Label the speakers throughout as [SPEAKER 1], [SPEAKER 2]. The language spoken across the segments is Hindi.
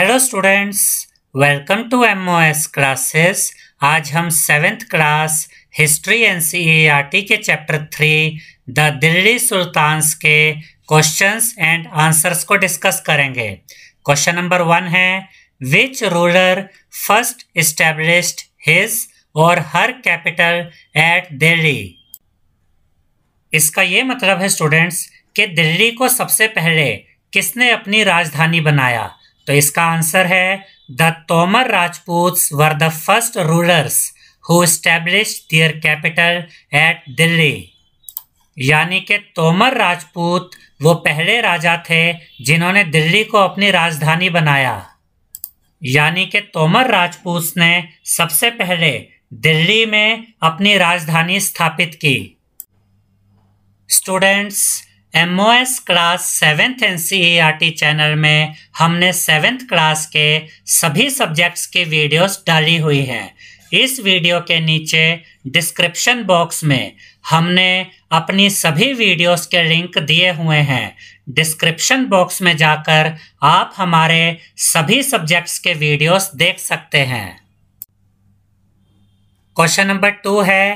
[SPEAKER 1] Hello students welcome to M O S classes आज हम seventh class history N C R T के chapter three the Delhi sultans के क्वेश्चंस एंड आंसर्स को डिस्कस करेंगे क्वेश्चन नंबर वन है which ruler first established his or her capital at Delhi इसका ये मतलब है स्टूडेंट्स कि दिल्ली को सबसे पहले किसने अपनी राजधानी बनाया तो इसका आंसर है the Tomar Rajput were the first rulers who establish their capital at Delhi यानी कि तोमर राजपूत वो पहले राजा थे जिन्होंने दिल्ली को अपनी राजधानी बनाया यानी कि तोमर राजपूत ने सबसे पहले दिल्ली में अपनी राजधानी स्थापित की students M O S class seventh N C E R T channel में हमने सेवेंथ क्लास के सभी सब्जेक्ट्स की वीडियोस डाली हुई हैं इस वीडियो के नीचे डिस्क्रिप्शन बॉक्स में हमने अपनी सभी वीडियोस के लिंक दिए हुए हैं डिस्क्रिप्शन बॉक्स में जाकर आप हमारे सभी सब्जेक्ट्स के वीडियोस देख सकते हैं क्वेश्चन नंबर टू है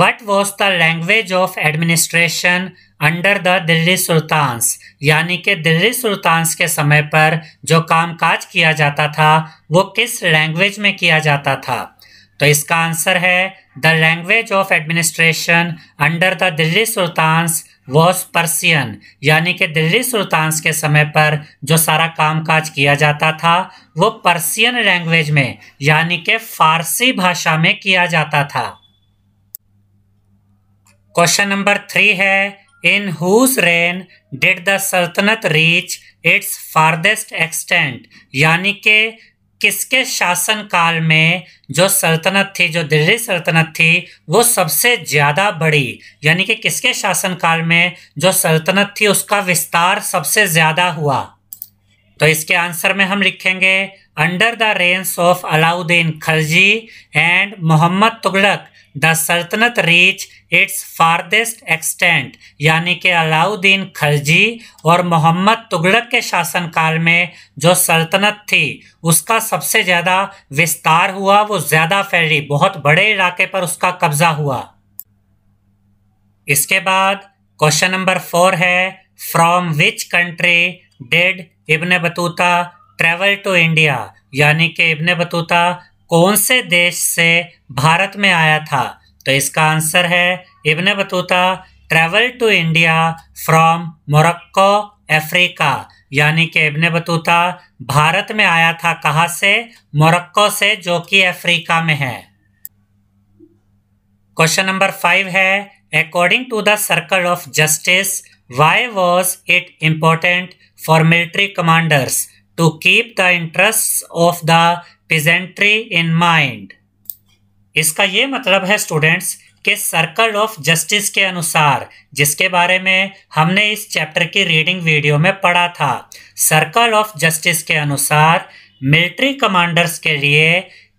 [SPEAKER 1] what was the language of administration under the Delhi sultans यानी कि दिल्ली सुल्तान्स के समय पर जो कामकाज किया जाता था वो किस लैंग्वेज में किया जाता था तो इसका आंसर है the language of administration under the Delhi sultans was Persian यानी कि दिल्ली सुल्तान्स के समय पर जो सारा कामकाज किया जाता था वो पर्सियन लैंग्वेज में यानी कि फारसी भाषा में किया जाता था क्वेश्चन नंबर थ्री है in whose reign did the sultanate reach its farthest extent यानी कि किसके शासन काल में जो सल्तनत थी जो दिल्ली सल्तनत थी वो सबसे ज़्यादा बड़ी यानी कि किसके शासन काल में जो सल्तनत थी उसका विस्तार सबसे ज़्यादा हुआ तो इसके आंसर में हम लिखेंगे under the reigns of Alauddin Khalji and Mohammad Tughlaq the sultanate reach its farthest extent यानी कि अलाउद्दीन खलजी और मोहम्मद तुगलक के शासनकाल में जो सल्तनत थी उसका सबसे ज़्यादा विस्तार हुआ वो ज़्यादा फैली बहुत बड़े इलाके पर उसका कब्ज़ा हुआ इसके बाद क्वेश्चन नंबर फोर है from which country did Ibn Battuta travel to India यानी कि इब्ने बतूता कौन से देश से भारत में आया था तो इसका आंसर है Ibn Battuta travel to India from Morocco Africa यानी कि इब्न बतूता भारत में आया था कहाँ से मोरक्को से जो कि अफ्रीका में है क्वेश्चन नंबर फाइव है according to the circle of justice why was it important for military commanders to keep the interest of the peasantry in mind इसका ये मतलब है स्टूडेंट्स के सर्कल ऑफ जस्टिस के अनुसार जिसके बारे में हमने इस चैप्टर की रीडिंग वीडियो में पढ़ा था सर्कल ऑफ जस्टिस के अनुसार मिलिट्री कमांडर्स के लिए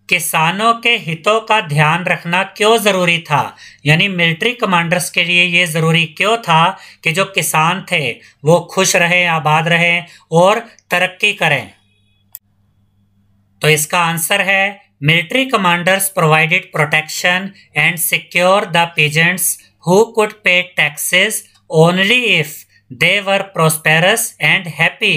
[SPEAKER 1] किसानों के हितों का ध्यान रखना क्यों ज़रूरी था यानी मिलिट्री कमांडर्स के लिए ये ज़रूरी क्यों था कि जो किसान थे वो खुश रहें आबाद रहें और तरक्की करें तो इसका आंसर है military commanders provided protection and secure the peasants who could pay taxes only if they were prosperous and happy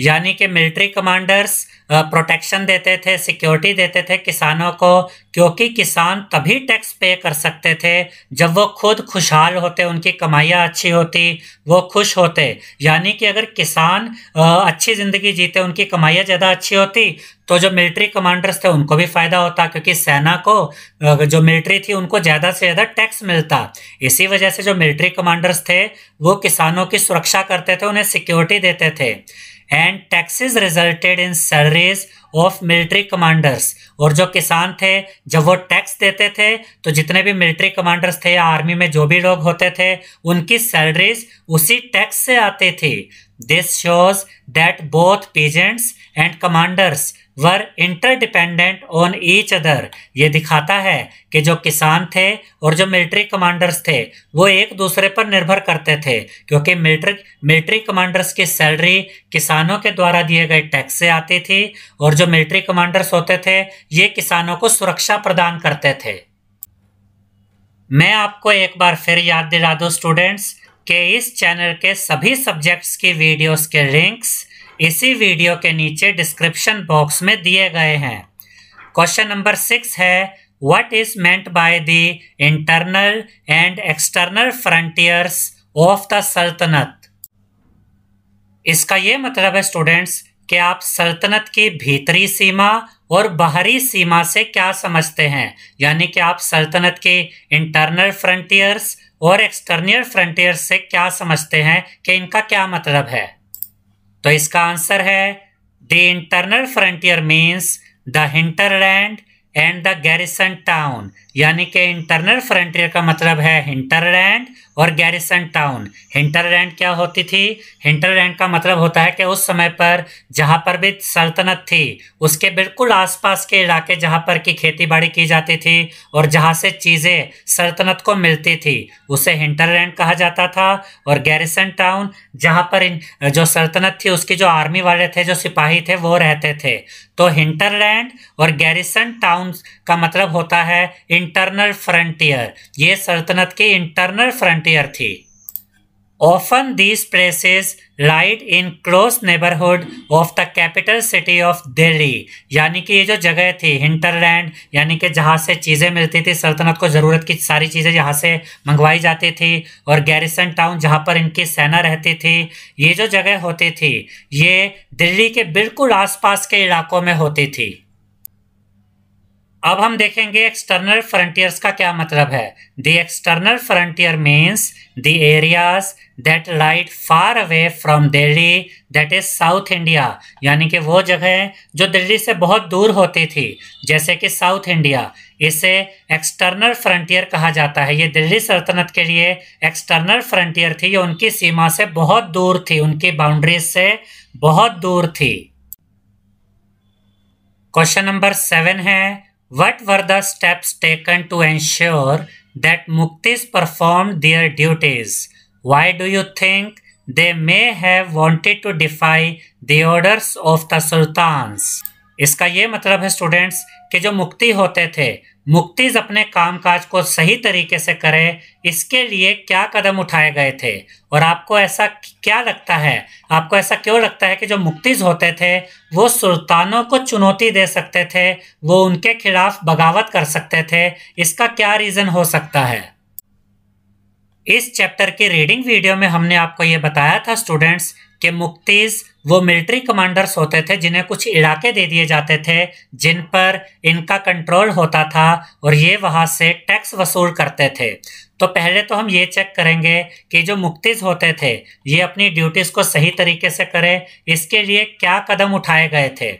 [SPEAKER 1] यानी कि मिलिट्री कमांडर्स प्रोटेक्शन देते थे सिक्योरिटी देते थे किसानों को क्योंकि किसान तभी टैक्स पे कर सकते थे जब वो खुद खुशहाल होते उनकी कमाइयाँ अच्छी होती वो खुश होते यानी कि अगर किसान अच्छी ज़िंदगी जीते उनकी कमाइयाँ ज़्यादा अच्छी होती तो जो मिलिट्री कमांडर्स थे उनको भी फ़ायदा होता क्योंकि सेना को जो मिलिट्री थी उनको ज़्यादा से ज़्यादा टैक्स मिलता इसी वजह से जो मिलिट्री कमांडर्स थे वो किसानों की सुरक्षा करते थे उन्हें सिक्योरिटी देते थे and taxes resulted in salaries of military commanders और जो किसान थे जब वो टैक्स देते थे तो जितने भी मिलिट्री कमांडर्स थे या आर्मी में जो भी लोग होते थे उनकी सैलरीज उसी टैक्स से आती थी this shows that both peasants and commanders were interdependent on each other ये दिखाता है कि जो किसान थे और जो मिलिट्री कमांडर्स थे वो एक दूसरे पर निर्भर करते थे क्योंकि मिलिट्री मिलिट्री कमांडर्स की सैलरी किसानों के द्वारा दिए गए टैक्स से आती थी और जो मिलिट्री कमांडर्स होते थे ये किसानों को सुरक्षा प्रदान करते थे मैं आपको एक बार फिर याद दिला दूँ स्टूडेंट्स के इस चैनल के सभी सब्जेक्ट्स की वीडियोस के लिंक्स इसी वीडियो के नीचे डिस्क्रिप्शन बॉक्स में दिए गए हैं क्वेश्चन नंबर सिक्स है what is meant by the internal and external frontiers of the sultanate इसका ये मतलब है स्टूडेंट्स कि आप सल्तनत की भीतरी सीमा और बाहरी सीमा से क्या समझते हैं यानी कि आप सल्तनत के इंटरनल फ्रंटियर्स और एक्सटर्नल फ्रंटियर्स से क्या समझते हैं कि इनका क्या मतलब है तो इसका आंसर है the internal frontier means the hinterland and the garrison town यानी कि इंटरनल फ्रंटियर का मतलब है हिंटरलैंड और गैरिसन टाउन हिंटरलैंड क्या होती थी हिंटरलैंड का मतलब होता है कि उस समय पर जहाँ पर भी सल्तनत थी उसके बिल्कुल आसपास के इलाके जहाँ पर की खेती बाड़ी की जाती थी और जहाँ से चीज़ें सल्तनत को मिलती थी उसे हिंटरलैंड कहा जाता था और गैरिसन टाउन जहाँ पर इन जो सल्तनत थी उसकी जो आर्मी वाले थे जो सिपाही थे वो रहते थे तो हिंटरलैंड और गैरिसन टाउन का मतलब होता है इंटरनल फ्रंटियर ये सल्तनत की internal front frontier thi. Often these places lay in close neighbourhood of the capital city of Delhi यानी कि ये जो जगह थी हिंटरलैंड यानी कि जहाँ से चीज़ें मिलती थी सल्तनत को ज़रूरत की सारी चीज़ें यहाँ से मंगवाई जाती थी और गैरिसन टाउन जहाँ पर इनकी सेना रहती थी ये जो जगह होती थी ये दिल्ली के बिल्कुल आसपास के इलाकों में होती थी अब हम देखेंगे एक्सटर्नल फ्रंटियर्स का क्या मतलब है the external frontier means the areas that lay far away from Delhi that is South India यानी कि वो जगह जो दिल्ली से बहुत दूर होती थी जैसे कि साउथ इंडिया इसे एक्सटर्नल फ्रंटियर कहा जाता है ये दिल्ली सल्तनत के लिए एक्सटर्नल फ्रंटियर थी ये उनकी सीमा से बहुत दूर थी उनकी बाउंड्रीज से बहुत दूर थी क्वेश्चन नंबर सेवन है What were the steps taken to ensure that Muktis performed their duties? Why do you think they may have wanted to defy the orders of the sultans? इसका ये मतलब है स्टूडेंट्स कि जो मुक्ति होते थे मुक्तिज अपने कामकाज को सही तरीके से करें इसके लिए क्या कदम उठाए गए थे और आपको ऐसा क्या लगता है आपको ऐसा क्यों लगता है कि जो मुक्तिज होते थे वो सुल्तानों को चुनौती दे सकते थे वो उनके खिलाफ बगावत कर सकते थे इसका क्या रीज़न हो सकता है इस चैप्टर की रीडिंग वीडियो में हमने आपको ये बताया था स्टूडेंट्स कि मुक्तिस वो मिलिट्री कमांडर्स होते थे जिन्हें कुछ इलाके दे दिए जाते थे जिन पर इनका कंट्रोल होता था और ये वहाँ से टैक्स वसूल करते थे तो पहले तो हम ये चेक करेंगे कि जो मुक्तिज होते थे ये अपनी ड्यूटीज़ को सही तरीके से करें इसके लिए क्या कदम उठाए गए थे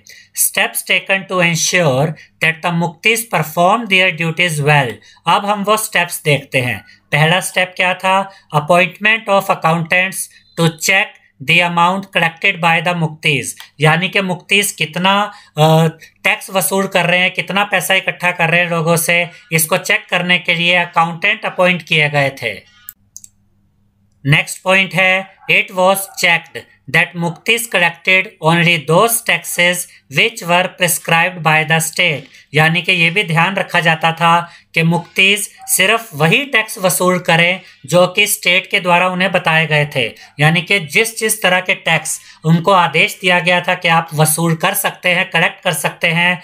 [SPEAKER 1] steps taken to ensure that the muqtis perform their duties well अब हम वो स्टेप्स देखते हैं पहला स्टेप क्या था appointment of accountants to check the amount collected by the muqtis यानी कि मुक्तीस कितना टैक्स वसूल कर रहे हैं कितना पैसा इकट्ठा कर रहे हैं लोगों से इसको चेक करने के लिए अकाउंटेंट अपॉइंट किए गए थे Next point hai, it was checked that muktis collected only those taxes which were prescribed by the state यानी कि ये भी ध्यान रखा जाता था कि मुक्तिज सिर्फ वही टैक्स वसूल करें जो कि स्टेट के द्वारा उन्हें बताए गए थे यानी कि जिस जिस तरह के टैक्स उनको आदेश दिया गया था कि आप वसूल कर सकते हैं कलेक्ट कर सकते हैं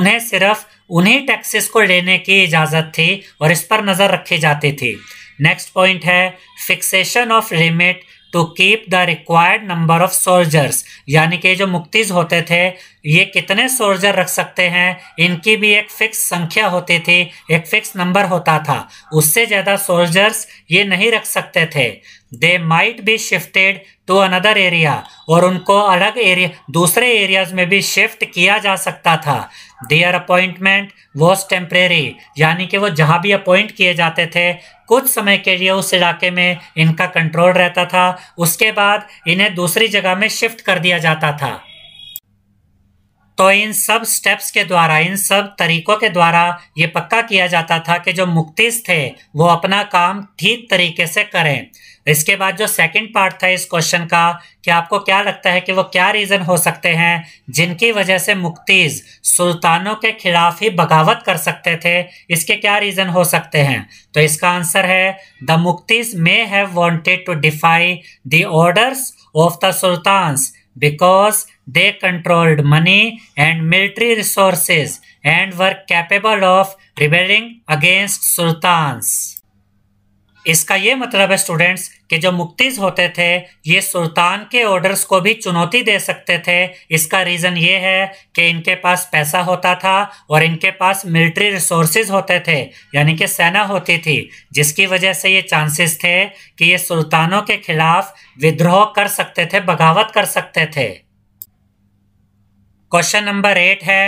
[SPEAKER 1] उन्हें सिर्फ उन्हीं टैक्सेस को लेने की इजाज़त थी और इस पर नज़र रखी जाती थी नेक्स्ट पॉइंट है fixation of limit to keep the required number of soldiers यानी कि जो मुक्तिज होते थे ये कितने सोल्जर रख सकते हैं इनकी भी एक फिक्स संख्या होती थी एक फिक्स नंबर होता था उससे ज़्यादा सोल्जर्स ये नहीं रख सकते थे they might be shifted to another area और उनको अलग एरिया दूसरे एरियाज में भी शिफ्ट किया जा सकता था देयर अपॉइंटमेंट वॉज टेम्परेरी यानी कि वो जहाँ भी अपॉइंट किए जाते थे कुछ समय के लिए उस इलाके में इनका कंट्रोल रहता था उसके बाद इन्हें दूसरी जगह में शिफ्ट कर दिया जाता था तो इन सब स्टेप्स के द्वारा इन सब तरीकों के द्वारा ये पक्का किया जाता था कि जो मुक्तिस थे वो अपना काम ठीक तरीके से करें इसके बाद जो सेकंड पार्ट था इस क्वेश्चन का कि आपको क्या लगता है कि वो क्या रीज़न हो सकते हैं जिनकी वजह से मुक्तिस सुल्तानों के खिलाफ ही बगावत कर सकते थे इसके क्या रीज़न हो सकते हैं तो इसका आंसर है the muqtis may have wanted to defy the orders of the sultans because They controlled money and military resources and were capable of rebelling against sultans. इसका ये मतलब है स्टूडेंट्स कि जो मुक्तिज होते थे ये सुल्तान के ऑर्डर्स को भी चुनौती दे सकते थे इसका रीज़न ये है कि इनके पास पैसा होता था और इनके पास मिलिट्री रिसोर्सेज होते थे यानी कि सेना होती थी जिसकी वजह से ये चांसेस थे कि ये सुल्तानों के खिलाफ विद्रोह कर सकते थे बगावत कर सकते थे क्वेश्चन नंबर एट है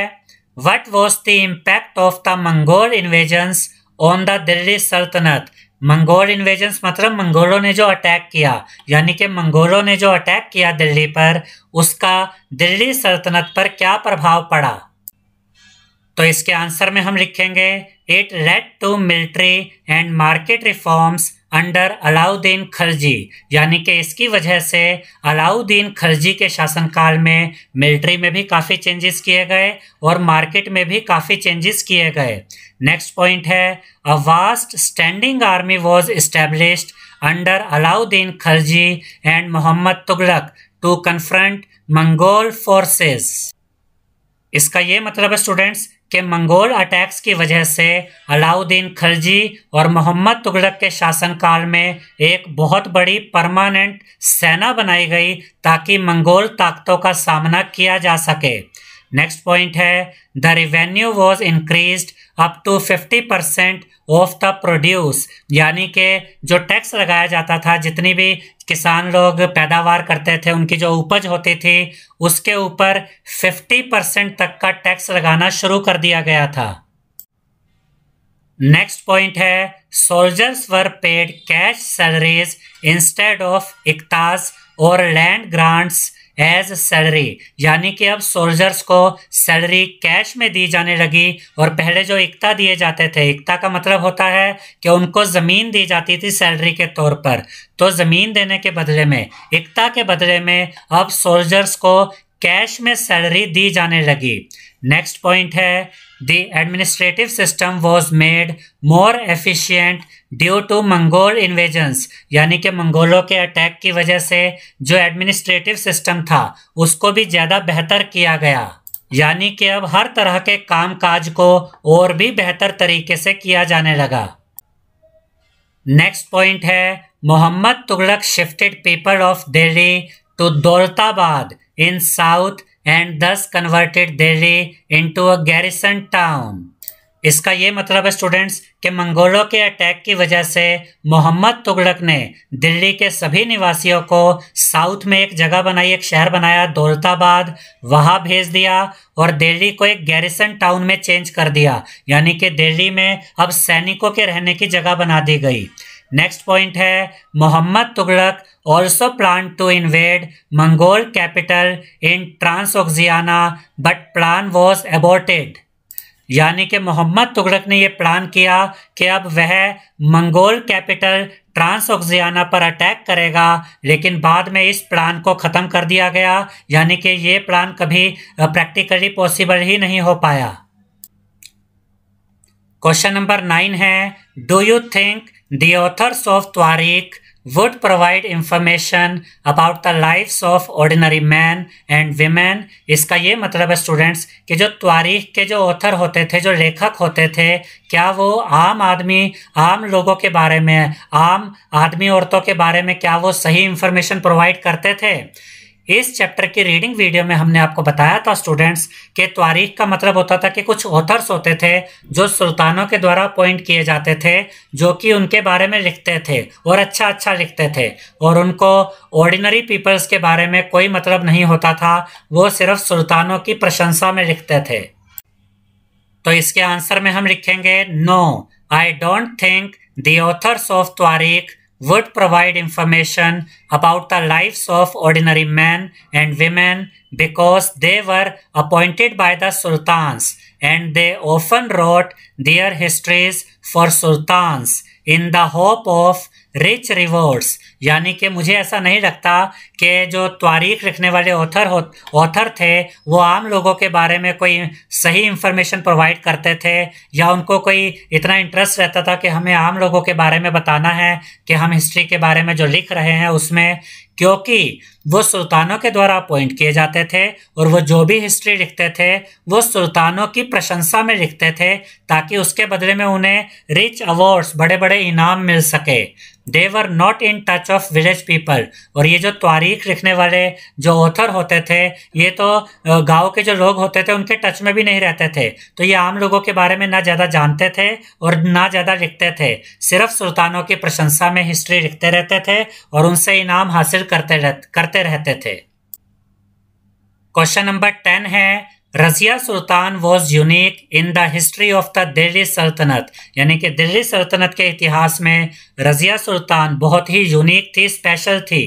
[SPEAKER 1] what was the impact of the Mongol invasions on the Delhi sultanate Mongol invasions मतलब मंगोलों ने जो अटैक किया यानी कि मंगोलों ने जो अटैक किया दिल्ली पर उसका दिल्ली सल्तनत पर क्या प्रभाव पड़ा तो इसके आंसर में हम लिखेंगे it led to military and market reforms under Alauddin Khalji यानी कि इसकी वजह से अलाउद्दीन खलजी के शासनकाल में मिलिट्री में भी काफ़ी चेंजेस किए गए और मार्केट में भी काफ़ी चेंजेस किए गए नेक्स्ट पॉइंट है a vast standing army was established under Alauddin Khalji and Mohammad Tughlaq to confront Mongol forces इसका ये मतलब है स्टूडेंट्स कि मंगोल अटैक्स की वजह से अलाउद्दीन खलजी और मोहम्मद तुगलक के शासनकाल में एक बहुत बड़ी परमानेंट सेना बनाई गई ताकि मंगोल ताकतों का सामना किया जा सके नेक्स्ट पॉइंट है the revenue was increase up to fifty percent of the produce यानी कि जो टैक्स लगाया जाता था जितनी भी किसान लोग पैदावार करते थे उनकी जो उपज होती थी उसके ऊपर फिफ्टी परसेंट तक का टैक्स लगाना शुरू कर दिया गया था नेक्स्ट पॉइंट है soldiers were paid cash salaries instead of iqtas और लैंड ग्रांट्स एज सैलरी यानी कि अब सोल्जर्स को सैलरी कैश में दी जाने लगी और पहले जो एकता दिए जाते थे एकता का मतलब होता है कि उनको ज़मीन दी जाती थी सैलरी के तौर पर तो ज़मीन देने के बदले में एकता के बदले में अब सोल्जर्स को कैश में सैलरी दी जाने लगी नेक्स्ट पॉइंट है the administrative system was made more efficient due to Mongol invasions यानी कि मंगोलों के अटैक की वजह से जो एडमिनिस्ट्रेटिव सिस्टम था उसको भी ज़्यादा बेहतर किया गया यानी कि अब हर तरह के काम काज को और भी बेहतर तरीके से किया जाने लगा नेक्स्ट पॉइंट है Mohammad Tughlaq shifted people of Delhi to to Dortabad in south and thus converted Delhi into a garrison town. इसका ये मतलब है स्टूडेंट्स कि मंगोलों के अटैक की वजह से मोहम्मद तुगलक ने दिल्ली के सभी निवासियों को साउथ में एक जगह बनाई एक शहर बनाया दौलताबाद वहाँ भेज दिया और दिल्ली को एक गैरिसन टाउन में चेंज कर दिया यानी कि दिल्ली में अब सैनिकों के रहने की जगह बना दी गई नेक्स्ट पॉइंट है Mohammad Tughlaq also plan to invade Mongol capital in Transoxiana but plan was aborted यानी कि मोहम्मद तुगलक ने यह प्लान किया कि अब वह मंगोल कैपिटल ट्रांस ऑक्जियाना पर अटैक करेगा लेकिन बाद में इस प्लान को ख़त्म कर दिया गया यानी कि ये प्लान कभी प्रैक्टिकली पॉसिबल ही नहीं हो पाया क्वेश्चन नंबर नाइन है do you think The authors of Tariq would provide information about the lives of ordinary men and women इसका ये मतलब है स्टूडेंट्स कि जो तारीख के जो ऑथर होते थे जो लेखक होते थे क्या वो आम आदमी आम लोगों के बारे में आम आदमी औरतों के बारे में क्या वो सही इंफॉर्मेशन प्रोवाइड करते थे इस चैप्टर की रीडिंग वीडियो में हमने आपको बताया था स्टूडेंट्स के तारीख का मतलब होता था कि कुछ ऑथर्स होते थे जो सुल्तानों के द्वारा अपॉइंट किए जाते थे जो कि उनके बारे में लिखते थे और अच्छा अच्छा लिखते थे और उनको ऑर्डिनरी पीपल्स के बारे में कोई मतलब नहीं होता था वो सिर्फ सुल्तानों की प्रशंसा में लिखते थे तो इसके आंसर में हम लिखेंगे no I don't think the authors of Tarikh would provide information about the lives of ordinary men and women because they were appointed by the sultans and they often wrote their histories for sultans in the hope of rich rewards यानी कि मुझे ऐसा नहीं लगता कि जो तारीख लिखने वाले ऑथर हो ऑथर थे वो आम लोगों के बारे में कोई सही इंफॉर्मेशन प्रोवाइड करते थे या उनको कोई इतना इंटरेस्ट रहता था कि हमें आम लोगों के बारे में बताना है कि हम हिस्ट्री के बारे में जो लिख रहे हैं उसमें क्योंकि वो सुल्तानों के द्वारा अपॉइंट किए जाते थे और वो जो भी हिस्ट्री लिखते थे वो सुल्तानों की प्रशंसा में लिखते थे ताकि उसके बदले में उन्हें रिच अवार्ड्स बड़े बड़े इनाम मिल सके they were not in touch of village people और ये जो तारीख लिखने वाले जो ऑथर होते थे ये तो गांव के जो लोग होते थे उनके टच में भी नहीं रहते थे तो ये आम लोगों के बारे में ना ज़्यादा जानते थे और ना ज़्यादा लिखते थे सिर्फ सुल्तानों की प्रशंसा में हिस्ट्री लिखते रहते थे और उनसे इनाम हासिल करते रह, करते रहते थे क्वेश्चन नंबर टेन है Razia Sultan was unique in the history of the Delhi Saltanat यानी कि दिल्ली सल्तनत के इतिहास में रजिया सुल्तान बहुत ही यूनिक थी स्पेशल थी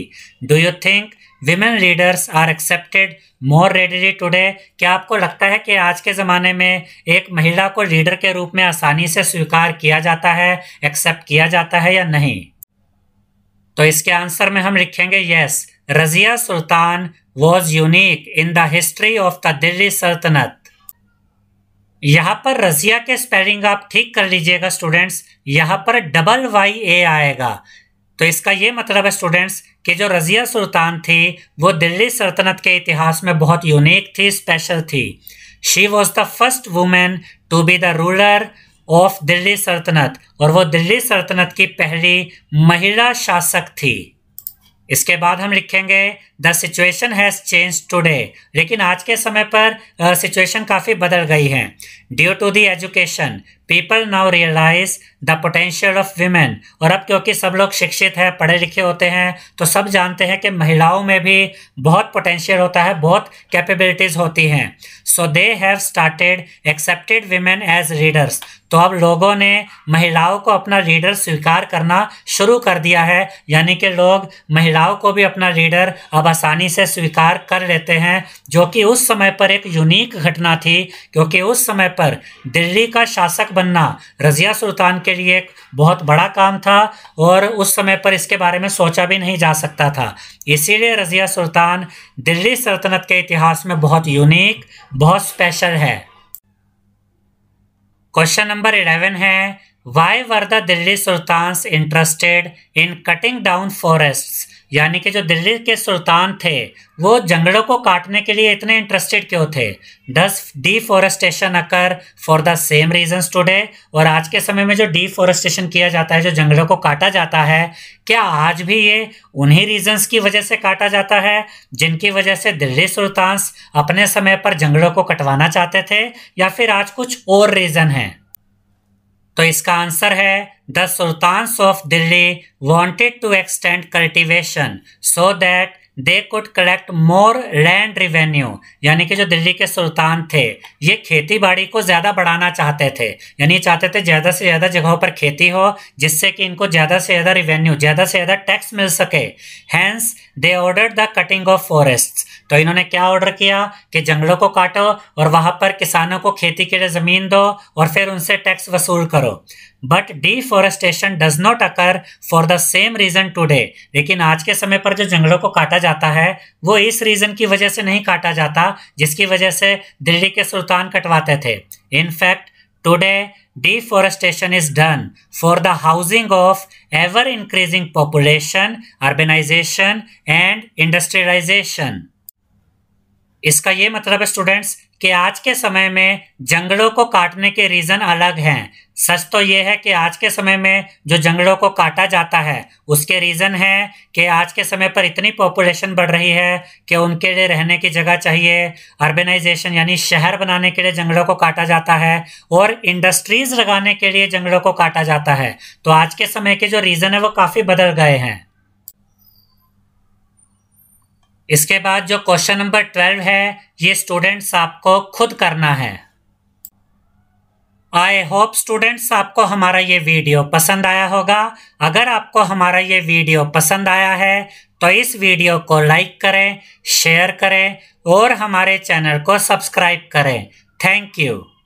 [SPEAKER 1] do you think women leaders are accepted more readily today क्या आपको लगता है कि आज के ज़माने में एक महिला को रीडर के रूप में आसानी से स्वीकार किया जाता है एक्सेप्ट किया जाता है या नहीं तो इसके आंसर में हम लिखेंगे yes Razia Sultan was unique in the history of the Delhi Saltanat यहाँ पर रजिया के स्पेलिंग आप ठीक कर लीजिएगा स्टूडेंट्स यहाँ पर डबल वाई ए आएगा तो इसका ये मतलब है स्टूडेंट्स कि जो रजिया सुल्तान थी वो दिल्ली सल्तनत के इतिहास में बहुत यूनिक थी स्पेशल थी she was the first woman to be the ruler of Delhi Sultanat और वो दिल्ली सल्तनत की पहली महिला शासक थी इसके बाद हम लिखेंगे the situation has change today लेकिन आज के समय पर सिचुएशन काफ़ी बदल गई है due to the education people now realize the potential of women और अब क्योंकि सब लोग शिक्षित हैं पढ़े लिखे होते हैं तो सब जानते हैं कि महिलाओं में भी बहुत पोटेंशियल होता है बहुत कैपेबिलिटीज़ होती हैं so they have started accepted women as readers तो अब लोगों ने महिलाओं को अपना रीडर स्वीकार करना शुरू कर दिया है यानी कि लोग महिलाओं को भी अपना रीडर अब आसानी से स्वीकार कर लेते हैं जो कि उस समय पर एक यूनिक घटना थी क्योंकि उस समय पर दिल्ली का शासक बनना रज़िया सुल्तान के लिए एक बहुत बड़ा काम था और उस समय पर इसके बारे में सोचा भी नहीं जा सकता था इसीलिए रज़िया सुल्तान दिल्ली सल्तनत के इतिहास में बहुत यूनिक बहुत स्पेशल है क्वेश्चन नंबर इलेवन है why were the Delhi sultan interested in cutting down forest यानी कि जो दिल्ली के सुल्तान थे वो जंगलों को काटने के लिए इतने इंटरेस्टेड क्यों थे does deforestation occur for the same reason today और आज के समय में जो डिफॉरेस्टेशन किया जाता है जो जंगलों को काटा जाता है क्या आज भी ये उन्हीं रीजन्स की वजह से काटा जाता है जिनकी वजह से दिल्ली सुल्तान अपने समय पर जंगलों को कटवाना चाहते थे या फिर आज कुछ और रीज़न हैं तो इसका आंसर है the sultan of Delhi wanted to extend cultivation so that they could collect more land revenue यानी कि जो दिल्ली के सुल्तान थे ये खेती बाड़ी को ज़्यादा बढ़ाना चाहते थे यानी चाहते थे ज़्यादा से ज़्यादा जगहों पर खेती हो जिससे कि इनको ज़्यादा से ज़्यादा रिवेन्यू ज़्यादा से ज़्यादा टैक्स मिल सके hence they order the cutting of forest तो इन्होंने क्या ऑर्डर किया कि जंगलों को काटो और वहाँ पर किसानों को खेती के लिए ज़मीन दो और फिर उनसे टैक्स वसूल करो but deforestation does not occur for the same reason today लेकिन आज के समय पर जो जंगलों को काटा जाता है वो इस रीज़न की वजह से नहीं काटा जाता जिसकी वजह से दिल्ली के सुल्तान कटवाते थे in fact today deforestation is done for the housing of ever increasing population urbanization and industrialization इसका ये मतलब है स्टूडेंट्स कि आज के समय में जंगलों को काटने के रीज़न अलग हैं सच तो ये है कि आज के समय में जो जंगलों को काटा जाता है उसके रीज़न है कि आज के समय पर इतनी पॉपुलेशन बढ़ रही है कि उनके लिए रहने की जगह चाहिए अर्बेनाइजेशन यानी शहर बनाने के लिए जंगलों को काटा जाता है और इंडस्ट्रीज़ लगाने के लिए जंगलों को काटा जाता है तो आज के समय के जो रीज़न है वो काफ़ी बदल गए हैं इसके बाद जो क्वेश्चन नंबर ट्वेल्व है ये स्टूडेंट्स आपको खुद करना है आई होप स्टूडेंट्स आपको हमारा ये वीडियो पसंद आया होगा अगर आपको हमारा ये वीडियो पसंद आया है तो इस वीडियो को लाइक करें शेयर करें और हमारे चैनल को सब्सक्राइब करें थैंक यू